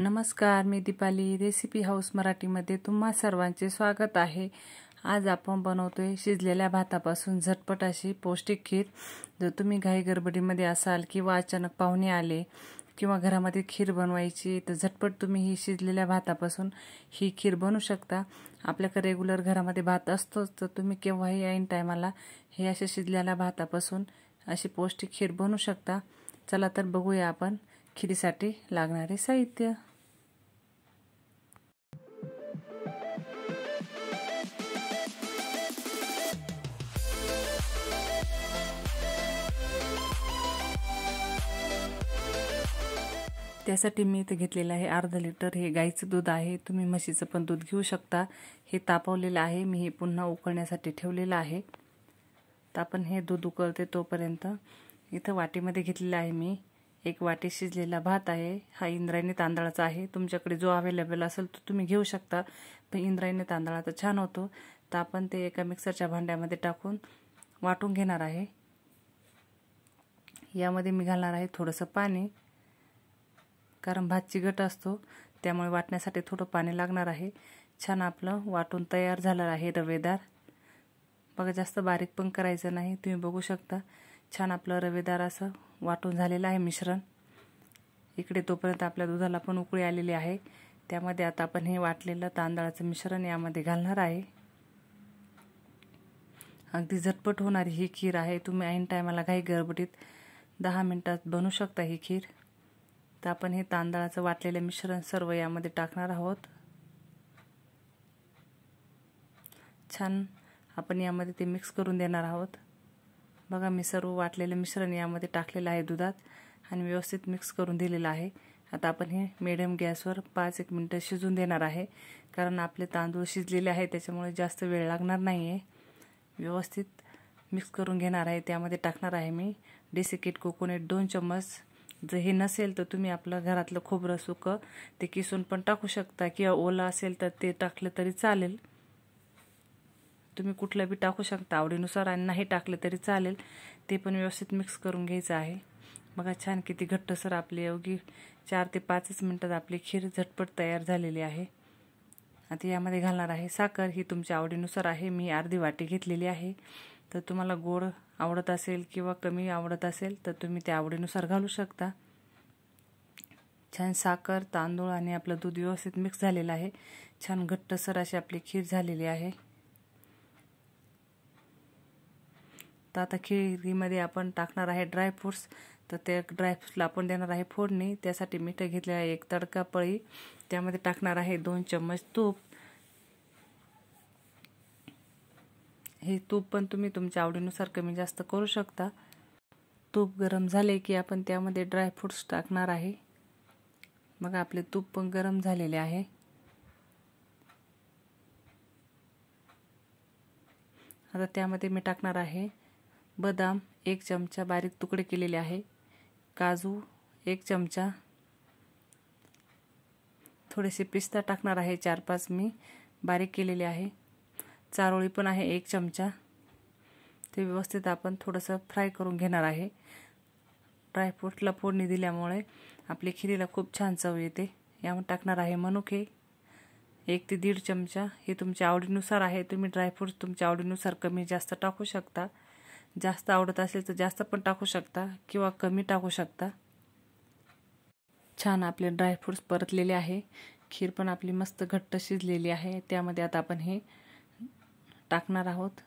नमस्कार मी Deepali recipe house मराठीमध्ये तुम्हा सर्वांचे स्वागत आहे आज आपण बनवतोय शिजलेल्या भातापासून झटपट अशी पौष्टिक खीर जर तुम्ही घाई गडबडीमध्ये असाल किंवा अचानक पाहुणे आले किंवा घरामध्ये खीर बनवायची तर झटपट तुम्ही ही शिजलेल्या भातापासून ही खीर बनवू शकता आपल्याकडे रेग्युलर घरामध्ये भात असतोच तर तुम्ही केव्हाही ऐन टायमाला हे अशा शिजलेल्या भातापासून अशी पौष्टिक खीर बनवू शकता चला तर बघूया आपण खिरीसाठी लागणारे साहित्य त्यासाठी मी इथे घेतलेलं आहे अर्धा लिटर हे गाईचं दूध आहे तुम्ही म्हशीचं पण दूध घेऊ शकता हे तापवलेलं आहे मी हे पुन्हा उकळण्यासाठी ठेवलेलं आहे तर आपण हे दूध उकळते तोपर्यंत इथं वाटीमध्ये घेतलेलं आहे मी एक वाटी शिजलेला भात आहे हा इंद्रायणी तांदळाचा आहे तुमच्याकडे जो अवेलेबल असेल तो तुम्ही घेऊ शकता पण इंद्रायणी तांदळाचा छान होतो तर आपण ते एका मिक्सरच्या भांड्यामध्ये टाकून वाटून घेणार आहे यामध्ये मी घालणार आहे थोडंसं पाणी कारण भात गट असतो त्यामुळे वाटण्यासाठी थोडं पाणी लागणार आहे छान आपलं वाटून तयार झालं आहे रवेदार बघा जास्त बारीक पण करायचं नाही तुम्ही बघू शकता छान आपलं रवेदार असं वाटून झालेलं आहे मिश्रण इकडे तोपर्यंत आपल्या दुधाला पण उकळी आलेली आहे त्यामध्ये आता आपण हे वाटलेलं तांदळाचं मिश्रण यामध्ये घालणार आहे अगदी झटपट होणारी ही खीर आहे तुम्ही ऐन टायमाला घाई गरबडीत दहा मिनटात बनवू शकता ही खीर तर आपण हे तांदळाचं वाटलेलं मिश्रण सर्व यामध्ये टाकणार आहोत छान आपण यामध्ये ते मिक्स करून देणार आहोत बघा मी सर्व वाटलेलं मिश्रण यामध्ये टाकलेलं आहे दुधात आणि व्यवस्थित मिक्स करून दिलेलं आहे आता आपण हे मीडियम गॅसवर पाच एक मिनटं शिजून देणार आहे कारण आपले तांदूळ शिजलेले आहे त्याच्यामुळे जास्त वेळ लागणार नाही आहे व्यवस्थित मिक्स करून घेणार आहे त्यामध्ये टाकणार आहे मी डेसिकेट कोकोनट दोन चम्मच जर हे नसेल तर तुम्ही आपलं घरातलं खोबरं सुकं ते किसून पण टाकू शकता किंवा ओला असेल तर ते टाकलं तरी चालेल तुम्ही कुठलं बी टाकू शकता आवडीनुसार आणि नाही टाकलं तरी चालेल ते पण व्यवस्थित मिक्स करून घ्यायचं आहे बघा छान किती घट्टसर आपली अवघी चार ते पाचच मिनटात आपली खीर झटपट तयार झालेली आहे आता यामध्ये घालणार आहे साखर ही तुमच्या आवडीनुसार आहे मी अर्धी वाटी घेतलेली आहे तर तुम्हाला गोड आवडत असेल किंवा कमी आवडत असेल तर तुम्ही त्या आवडीनुसार घालू शकता छान साखर तांदूळ आणि आपलं दूध व्यवस्थित मिक्स झालेलं आहे छान घट्टसर अशी आपली खीर झालेली आहे तर आता खिरीमध्ये आपण टाकणार आहे ड्रायफ्रूट्स तर त्या ड्रायफ्रूट्सला आपण देणार आहे फोडणी त्यासाठी मीठ घेतले आहे एक तडका पळी त्यामध्ये टाकणार आहे दोन चम्मच तूप हे तूप पण तुम्ही तुमच्या आवडीनुसार कमी जास्त करू शकता तूप गरम झाले की आपण त्यामध्ये ड्रायफ्रूट्स टाकणार आहे मग आपले तूप पण गरम झालेले आहे आता त्यामध्ये मी टाकणार आहे बदाम एक चमचा बारीक तुकडे केलेले आहे काजू एक चमचा थोडेसे पिस्ता टाकणार आहे चार पाच मी बारीक केलेले आहे चारोळी पण आहे एक चमचा ते व्यवस्थित आपण थोडंसं फ्राय करून घेणार आहे ड्रायफ्रूटला फोडणी दिल्यामुळे आपली खिरीला खूप छान चव येते यावर टाकणार आहे मनुके एक ते दीड चमचा हे तुमच्या आवडीनुसार आहे तुम्ही ड्रायफ्रूट्स तुमच्या आवडीनुसार कमी जास्त टाकू शकता जास्त आवडत असेल तर जास्त पण टाकू शकता किंवा कमी टाकू शकता छान आपले ड्रायफ्रूट्स परतलेले आहे खीर पण आपली मस्त घट्ट शिजलेली आहे त्यामध्ये आता आपण हे टाकणार आहोत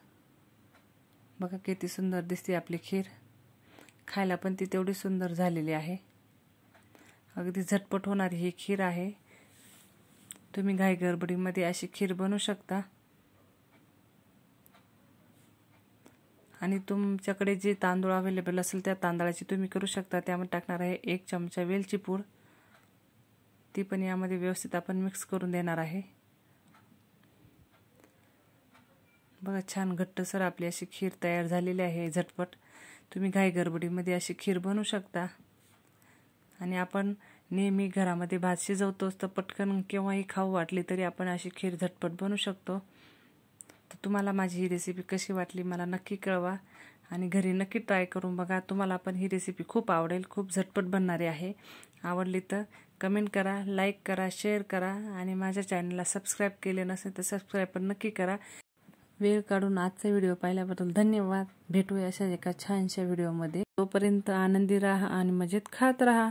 बघा किती सुंदर दिसते आपली खीर खायला पण ती तेवढी सुंदर झालेली आहे अगदी झटपट होणारी ही खीर आहे तुम्ही घाई गडबडीमध्ये अशी खीर बनवू शकता आणि तुमच्याकडे जे तांदूळ अवेलेबल असेल त्या तांदळाची तुम्ही करू शकता त्यामध्ये टाकणार आहे एक चमचा वेलची पूड ती पण यामध्ये व्यवस्थित आपण मिक्स करून देणार आहे बघा छान घट्टसर आपली अशी खीर तयार झालेली आहे झटपट तुम्ही घाई गरबडीमध्ये अशी खीर बनवू शकता आणि आपण नेहमी घरामध्ये भात शिजवतोच तर पटकन केव्हाही खाऊ वाटली तरी आपण अशी खीर झटपट बनवू शकतो तर तुम्हाला माझी ही रेसिपी कशी वाटली मला नक्की कळवा आणि घरी नक्की ट्राय करून बघा तुम्हाला पण ही रेसिपी खूप आवडेल खूप झटपट बनणारी आहे आवडली तर कमेंट करा लाईक करा शेअर करा आणि माझ्या चॅनलला सबस्क्राईब केले नसेल तर सबस्क्राईब पण नक्की करा वेळ काढून आजचा व्हिडिओ पाहिल्याबद्दल धन्यवाद भेटूया अशा एका छानशा व्हिडिओमध्ये तोपर्यंत आनंदी राहा आणि मजेत खात राहा